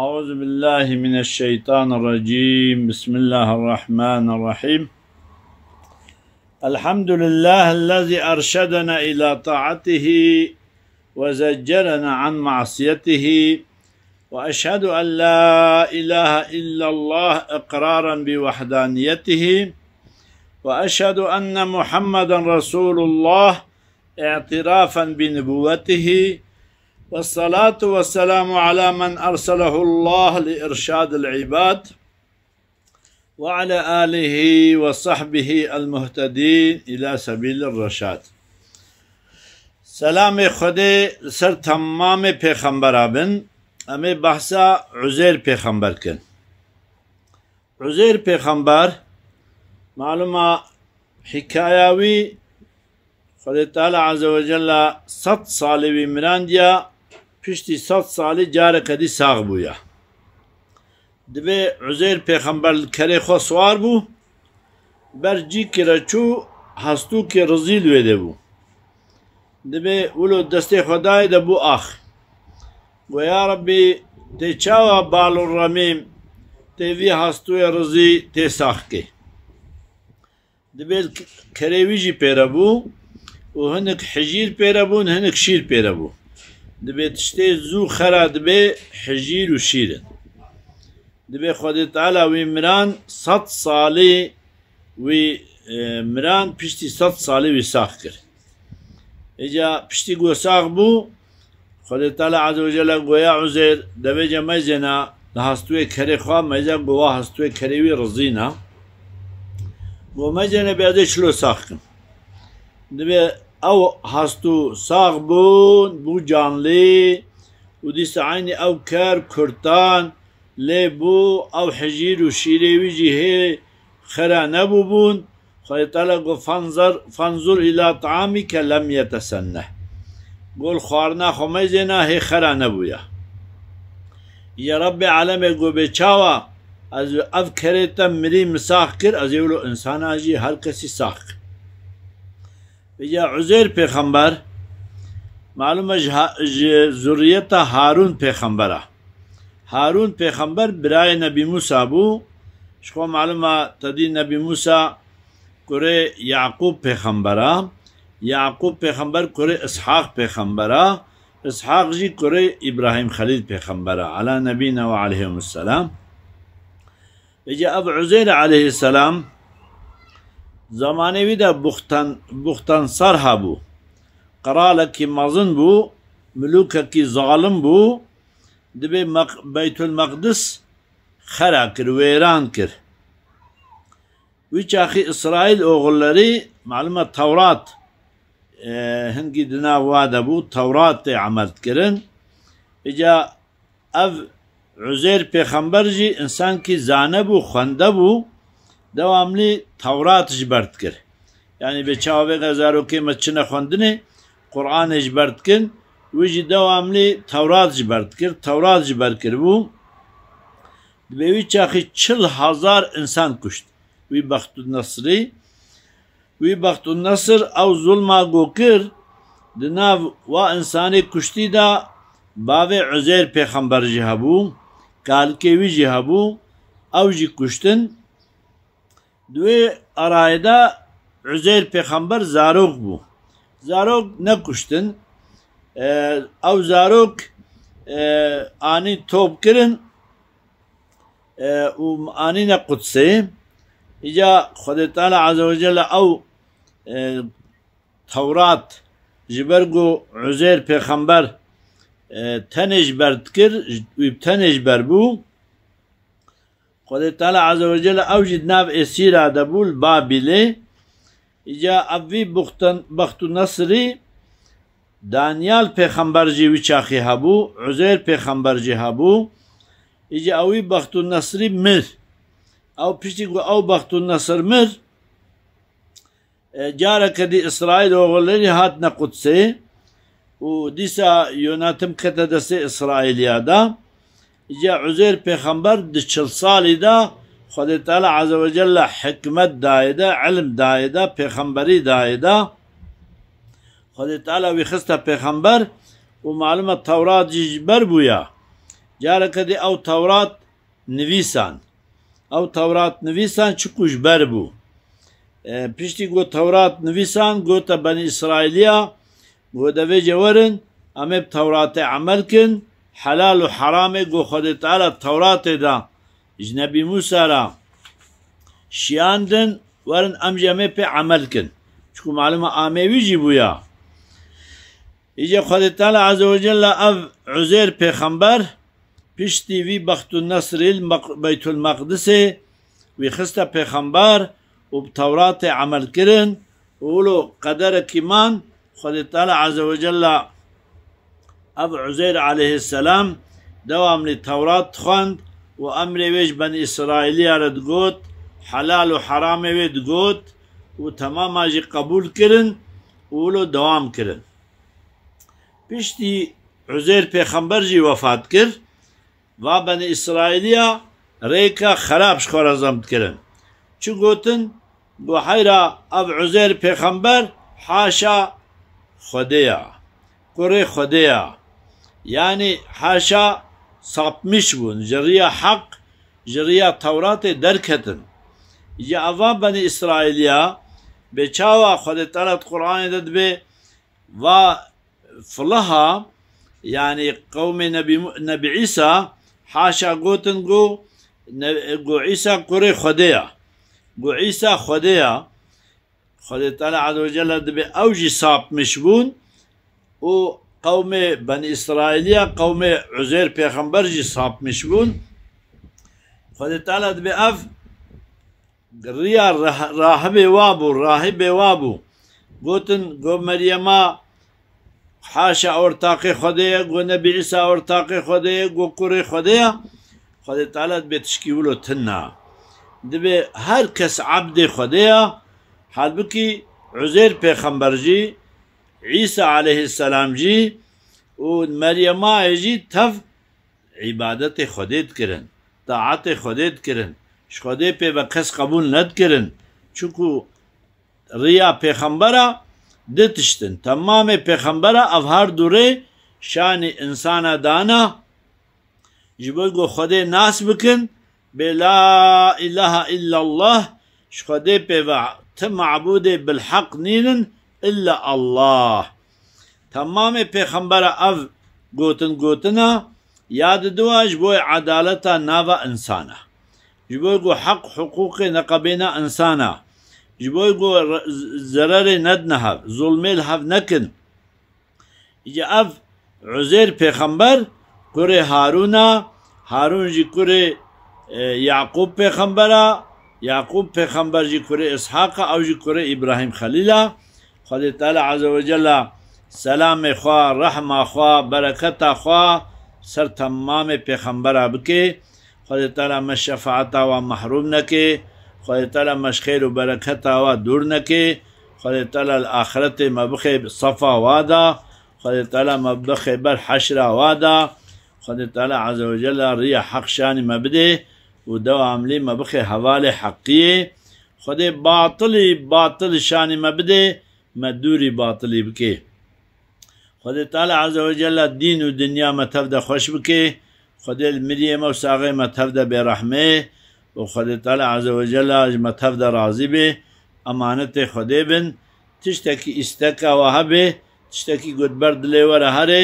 أعوذ بالله من الشيطان الرجيم بسم الله الرحمن الرحيم الحمد لله الذي أرشدنا إلى طاعته وزجرنا عن معصيته وأشهد أن لا إله إلا الله إقرارا بوحدانيته وأشهد أن محمدا رسول الله اعترافا بنبوته والصلاة والسلام على من أرسله الله لإرشاد العباد وعلى آله وصحبه المهتدين إلى سبيل الرشاد سلام خدي سر تمام پیغمبر آبن امي بحثا عزير پیغمبر عزير عزیر پیغمبر معلومه حكاياوي خدای تعالى عز وجل ست صالي وی pişti sat sali care kedi sağ bu ya. Dibe Üzeyr peygamber kere xo suar bu. Ber ci kira çu hastu ki rezil vede bu. Dibe ulu deste hodayı da bu ah. Ve ya Rabbi te çava balur ramim te vi hastu ya rezi te sahke. Dibe kerevici pera bu. O hınek hicir pera bu, hınek şir pera bu. دبی تشتی زو خرا دبی حجیر و شیرن دبی خودی تعالی وی مران ست سالی وی مران پشتی ست سالی وی ساخ کرد ایجا پشتی گو تعالی ساغ بوو خودێت تالا عزوجە لە گوۆیا عوزێر دەبێجە مەزێنا لە هەستوێ کەرێخوا مەزە گووا هەستوێ کەرەوی ڕزیینە بۆ مەجێنە بێدە چلو کن دبی او هستو ساغ بون بو و لے سعيني او كار كرتان لي بو او حجیر و شیر و خرا نبو بون نبون خیر تعلی گنظر فنض اللہ تعمی کے لم یت گول خوارنا خميزينا هي خرا خیرا نبویا رب رب عالم گو از افكرتا مري مساق مریم از کر انسان و انسانہ جی ساق ساخ یا عزیر پیغمبر معلومه ذریت هارون پیغمبره هارون پیغمبر برای نبی موسی بو شخو معلومه تدی نبی موسی کره یعقوب پیغمبره یعقوب پیغمبر کره اسحاق پیغمبره اسحاق جی کره ابراهیم خلیل پیغمبره علی نبینا و علیهم السلام اجا ابو عزیر علیه السلام بو قرال کی هەبوو مزن مەزن بوو ظالم بو بوو دەبێ خرا المقدس خرا کرد ویران کرد وی چاخی دنا واده دنیا تورات تی عمد کرن تەوراتێ او عزیر پیغمبر جی انسان کی زانه بو خونده بو devamlı Tevrat jibert kir. Yani be çave gazarokê me çine xwendinê Qur'anê jibert kin wî jî devamlı Tevrat jibert kir. Tevrat jibert kir bû divê wî çaxî çil hezar insan kuşt. Wî Bextûn Nesrî wî Bextûn Nesr ew zulma gokir di nav wa insanê kuştî da bavê Uzeyr pêxember jî hebû kalkê wî jî hebû ew jî kuştin دوی دوێ زاروک عزێر زاروک بو، او زاروک نەکوشتن توب زارۆک ئانی تۆبکردن ئانینە قوتسێ اینجا خودتانە عزەوەجە لە ئەو تەورات او و عزیر پێخەمبەر تنش برد کرد تنش بر بو. خدای تعالی عزوجل اوجد ناب اسیرا دبول بابلی جا اوی بختن بخت نصری دانیال پیغمبر جی وی چاخی هبو عزیر پیغمبر جی هبو ایجا اوی بخت نصری مر او پشتی گو او بخت نصر مر جاره کدی اسرائیل وغلری هات نقدسه و دیسا یوناتم کته دسه اسرائیلیادا یا عزير پیغمبر د چل سال دا خدای تعالی عز وجل حکمت دایدا علم دایدا پیغمبري دایدا دای خدای تعالی وی خسته پیغمبر او معلومه تورات جبر بویا جاره کدی او تورات نویسان او تورات نویسان چی بر بو اه، پیشتی گو تورات نویسان گو تا بنی اسرائیلیا گو وی جورن امه تورات عمل کن حلال و حرام گو خود تعالی تورات دا جنبی موسی را شیاندن ورن ام جمعه پی عمل کن چکو معلومه آمیوی جی بویا ایجا خود تعالی عز و جل او عزیر پیخمبر پیشتی وی بخت و النصر بیت المقدس وی خستا پیخمبر و تورات عمل کرن و اولو قدر کمان خود تعالی عز و جل اب عزير عليه السلام دوام للتوراة خند وامر ويش بن اسرائيلي رد قوت حلال وحرام ويد قوت وتمام اجي قبول كرن ولو دوام كرن بشتي عزير پیغمبر جي وفات كر و بن اسرائيليا ريكا خرابش خورزمت كرن چو قوتن بحيرا اب عزير پیغمبر حاشا خديا قري خديا يعني حاشا سابمش بون جريا حق جريا توراة دركتن يا أبا بني إسرائيل يا بچاوا خود تلات قرآن داد بي و فلها يعني قوم نبي, م... نبي عيسى حاشا قوتن قو قو عيسى قري خديا قو عيسى خديا خود تلات عز وجل داد بي أوجي سابمش بون و Kavmi Ben İsrail'e kavmi Özer peygamber jî sapmış bûn. Xwedê Teala dibe ev riya rahibê wa bû, rahibê wa bû. Gotin go Meryema حاشا ortaqê Xwedê ye, go Nebî İsa ortaqê Xwedê ye, go kurê Xwedê ye. Xwedê Teala dibe tişkî wilo tin na. Dibe her kes abdê Xwedê ye. Halbuki Özer peygamber jî عیسی علیه و مریم جی تف عبادت خودت کرن طاعت خودت کرن شخده پی به کس قبول ند کرن چونکو ریا پیغمبره دتشتن تمام پیغمبره او هر دوره شان انسان دانا جبل گو خودت ناس بکن بلا اله الا الله شخده پی و تم معبود بالحق نینن إلا الله تمام پیغمبر او گوتن گوتنا یاد دواج بو عدالتا ناوا انسانا جبوی گو حق حقوق نقبنا انسانا جبوی گو زرر ندنهب ظلمی الهب نکن جا اف عزیر پیغمبر کره هارونا هارون جی کره اه، یعقوب پیغمبره یعقوب پیغمبر جی کره اسحاق او جی کره ابراهیم خلیله خدای تعالی عز جل سلام خوا رحم خوا برکت خوا سر تمام پیغمبر اب کې خدای تعالی مش شفاعت و محروم نه کې خدای تعالی مش خیر و برکت و دور نه خدای تعالی الاخرت مبخ صفا وادا خدای تعالی مبخ بر حشر وادا خدای تعالی عز جل ریا حق شان مبدی و دو عملی مبخ حوال حقیه خدای باطل باطل شان مبدی مدوري باطلي بكي خد تعالى عز وجل الدين او ما تبدا خوش بكي خد المريم وساغي ما تبدا برحمه او خدای تعالی عز وجل ما تبدا راضي به امانت خدای بن تشتکی استکا وهبه تشتکی گودبرد لیوره هره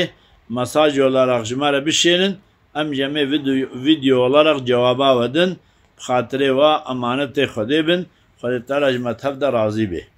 مساج olarak jimara bişenin em jeme video, video olarak cevaba vedin hatire خدي بن xudibin تعالى jime tevde راضي به